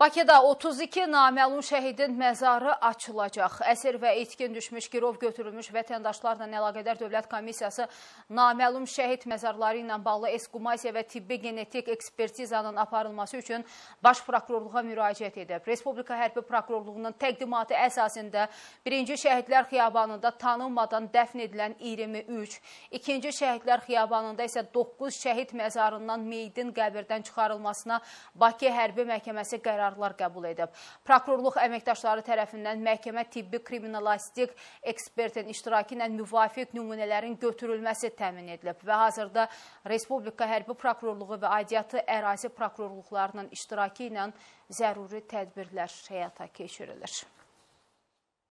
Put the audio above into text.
Bakıda 32 naməlum şəhidin məzarı açılacaq. Əsir və itkin düşmüş, girov götürülmüş vətəndaşlarla əlaqədar Dövlət Komissiyası naməlum şəhid məzarları ilə bağlı eskumasiya və tibbi genetik ekspertizanın aparılması üçün Baş Prokurorluğa müraciət edib. Respublika Hərbi Prokurorluğunun təqdimatı əsasında 1-ci Şəhidlər Xiyabanında tanınmadan dəfn edilən 23, 2-ci Şəhidlər Xiyabanında isə 9 şəhid məzarından meydin qəbirdən çıxarılmasına Bakı Hərbi Məhkəməsi qərar qərarlar qəbul edib. Prokurorluq əməkdaşları tərəfindən məhkəmə tibbi kriminalistik ekspertin iştirakı ilə müvafiq nümunələrin götürülməsi təmin edilib və hazırda Respublika Hərbi Prokurorluğu və Aidiyyatı Ərazi Prokurorluqlarının iştirakı ilə zəruri tədbirlər həyata keçirilir.